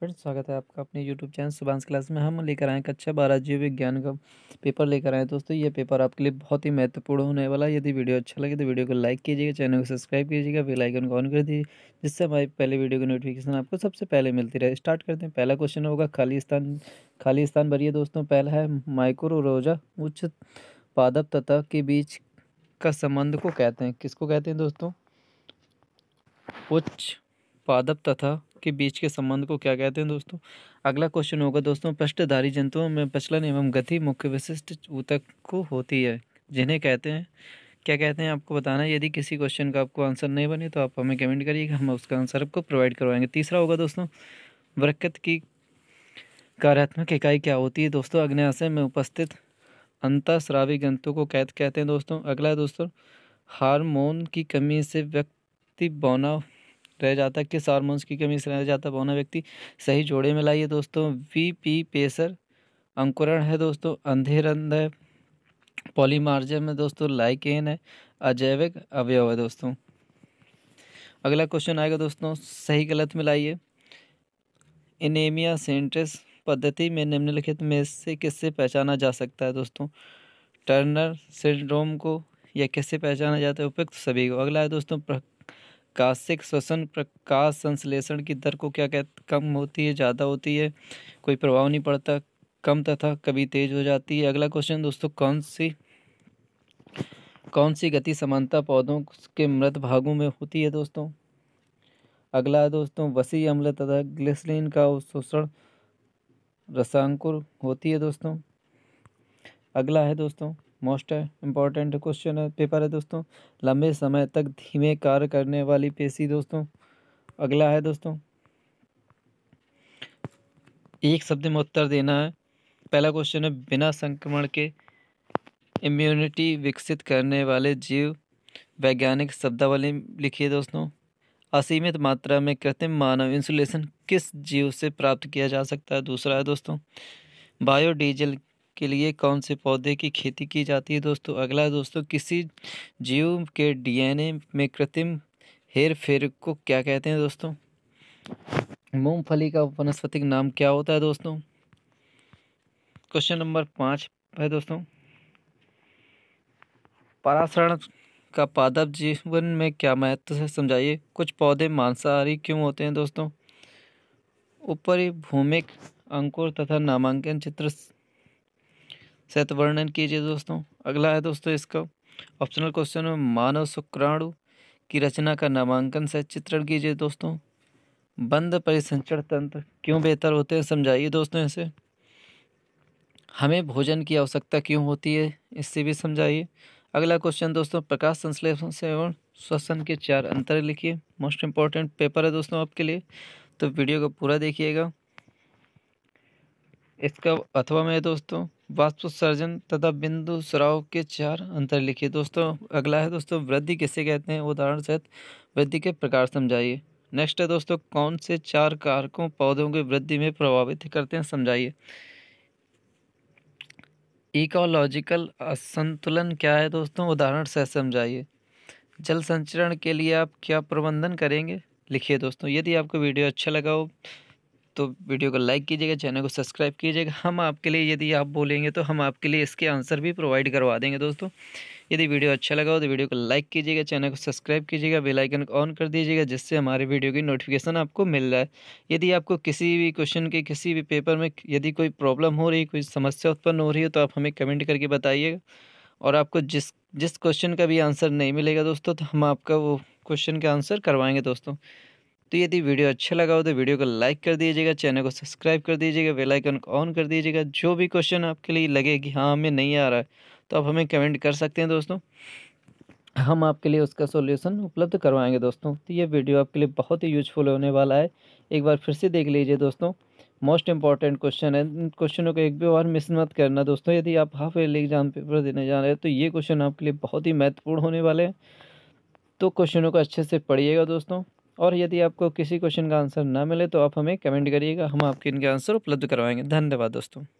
friends स्वागत है आपका अपने यूट्यूब चैनल सुबांस क्लास में हम लेकर आए कक्षा अच्छा बारह जीव विज्ञान का पेपर लेकर आए दोस्तों ये पेपर आपके लिए बहुत ही महत्वपूर्ण होने वाला है यदि वीडियो अच्छा लगे तो वीडियो को लाइक कीजिएगा चैनल को सब्सक्राइब कीजिएगा बेल आइकन को ऑन कर दीजिए जिससे हमारी पहले वीडियो की नोटिफिकेशन आपको सबसे पहले मिलती रहे स्टार्ट करते हैं पहला क्वेश्चन होगा खाली स्थान खाली स्थान भरिए दोस्तों पहला है माइक्रोरोजा उच्च पादप तथा के बीच का संबंध को कहते हैं किसको कहते हैं दोस्तों उच्च पादप तथा के बीच के संबंध को क्या कहते हैं दोस्तों अगला क्वेश्चन होगा दोस्तों पृष्ठधारी जंतुओं में प्रचलन एवं गति मुख्य विशिष्ट ऊतक को होती है जिन्हें कहते हैं क्या कहते हैं आपको बताना है यदि किसी क्वेश्चन का आपको आंसर नहीं बने तो आप हमें कमेंट करिएगा हम उसका आंसर आपको प्रोवाइड करवाएंगे तीसरा होगा दोस्तों वृक्कत की कार्यात्मक इकाई क्या होती है दोस्तों अग्नयाशय में उपस्थित अंतःस्रावी ग्रंथों को कैद कहते हैं दोस्तों अगला है दोस्तों हार्मोन की कमी से व्यक्ति बौना रह जाता है किस हारमोन्स की कमी से रह जाता है पौना व्यक्ति सही जोड़े में लाइए दोस्तों वी पी पेसर अंकुरण है दोस्तों अंधेरंध है पॉलीमार्जम है दोस्तों लाइकेन है अजैविक अवयव है दोस्तों अगला क्वेश्चन आएगा दोस्तों सही गलत में लाइए इनेमिया सेंट्रिस पद्धति में निम्नलिखित में से किससे पहचाना जा सकता है दोस्तों टर्नर सिंड्रोम को या किससे पहचाना जाता है उपयुक्त सभी को अगला है दोस्तों प्रकाशिक श्वसन प्रकाश संश्लेषण की दर को क्या कहते कम होती है ज़्यादा होती है कोई प्रभाव नहीं पड़ता कम तथा कभी तेज हो जाती है अगला क्वेश्चन दोस्तों कौन सी कौन सी गति समानता पौधों के मृत भागों में होती है दोस्तों अगला दोस्तों वसी अम्ल तथा ग्लिसलिन का शोषण रसांकुर होती है दोस्तों अगला है दोस्तों मोस्ट इम्पॉर्टेंट क्वेश्चन पेपर है दोस्तों लंबे समय तक धीमे कार्य करने वाली पेशी दोस्तों अगला है दोस्तों एक शब्द में उत्तर देना है पहला क्वेश्चन है बिना संक्रमण के इम्यूनिटी विकसित करने वाले जीव वैज्ञानिक शब्दावली लिखिए दोस्तों असीमित मात्रा में कृत्रिम मानव इंसुलेशन किस जीव से प्राप्त किया जा सकता है दूसरा है दोस्तों बायोडीजल के लिए कौन से पौधे की खेती की जाती है दोस्तों अगला दोस्तों किसी जीव के डीएनए में कृत्रिम हेर फेर को क्या कहते हैं दोस्तों मूंगफली का वनस्पतिक नाम क्या होता है दोस्तों क्वेश्चन नंबर पाँच है दोस्तों पराशरण का पादप जीवन में क्या महत्व है समझाइए कुछ पौधे मांसाहारी क्यों होते हैं दोस्तों ऊपरी भूमिक अंकुर तथा नामांकन चित्र सत वर्णन कीजिए दोस्तों अगला है दोस्तों इसका ऑप्शनल क्वेश्चन में मानव शुक्राणु की रचना का नामांकन से चित्रण कीजिए दोस्तों बंद परिसंचरण तंत्र क्यों बेहतर होते हैं समझाइए दोस्तों इसे हमें भोजन की आवश्यकता क्यों होती है इससे भी समझाइए अगला क्वेश्चन दोस्तों प्रकाश संश्लेषण से एवं श्वसन के चार अंतर लिखिए मोस्ट इम्पॉर्टेंट पेपर है दोस्तों आपके लिए तो वीडियो को पूरा देखिएगा इसका अथवा में दोस्तों सर्जन तथा बिंदु सराव के चार अंतर लिखिए दोस्तों अगला है दोस्तों वृद्धि किसे कहते हैं उदाहरण सहित वृद्धि के प्रकार समझाइए नेक्स्ट है दोस्तों कौन से चार कारकों पौधों की वृद्धि में प्रभावित करते हैं समझाइए इकोलॉजिकल असंतुलन क्या है दोस्तों उदाहरण से समझाइए जल संचरण के लिए आप क्या प्रबंधन करेंगे लिखिए दोस्तों यदि आपको वीडियो अच्छा लगा हो तो वीडियो को लाइक कीजिएगा चैनल को सब्सक्राइब कीजिएगा हम आपके लिए यदि आप बोलेंगे तो हम आपके लिए इसके आंसर भी प्रोवाइड करवा देंगे दोस्तों यदि वीडियो अच्छा लगा हो तो वीडियो को लाइक कीजिएगा चैनल को सब्सक्राइब कीजिएगा बेल आइकन ऑन कर दीजिएगा जिससे हमारे वीडियो की नोटिफिकेशन आपको मिल रहा है यदि आपको किसी भी क्वेश्चन के किसी भी पेपर में यदि कोई प्रॉब्लम हो रही कोई समस्या उत्पन्न हो रही हो तो आप हमें कमेंट करके बताइएगा और आपको जिस जिस क्वेश्चन का भी आंसर नहीं मिलेगा दोस्तों तो हम आपका वो क्वेश्चन का आंसर करवाएँगे दोस्तों तो यदि वीडियो अच्छा लगा हो तो वीडियो को लाइक कर दीजिएगा चैनल को सब्सक्राइब कर दीजिएगा बेल आइकन को ऑन कर दीजिएगा जो भी क्वेश्चन आपके लिए लगे कि हाँ हमें नहीं आ रहा है तो आप हमें कमेंट कर सकते हैं दोस्तों हम आपके लिए उसका सोल्यूशन उपलब्ध करवाएंगे दोस्तों तो ये वीडियो आपके लिए बहुत ही यूजफुल होने वाला है एक बार फिर से देख लीजिए दोस्तों मोस्ट इंपॉर्टेंट क्वेश्चन है इन क्वेश्चनों को एक भी बार मिस मत करना दोस्तों यदि आप हाफ ईयरली एग्जाम पेपर देने जा रहे हैं तो ये क्वेश्चन आपके लिए बहुत ही महत्वपूर्ण होने वाले हैं तो क्वेश्चनों को अच्छे से पढ़िएगा दोस्तों और यदि आपको किसी क्वेश्चन का आंसर ना मिले तो आप हमें कमेंट करिएगा हम आपके इनके आंसर उपलब्ध करवाएंगे धन्यवाद दोस्तों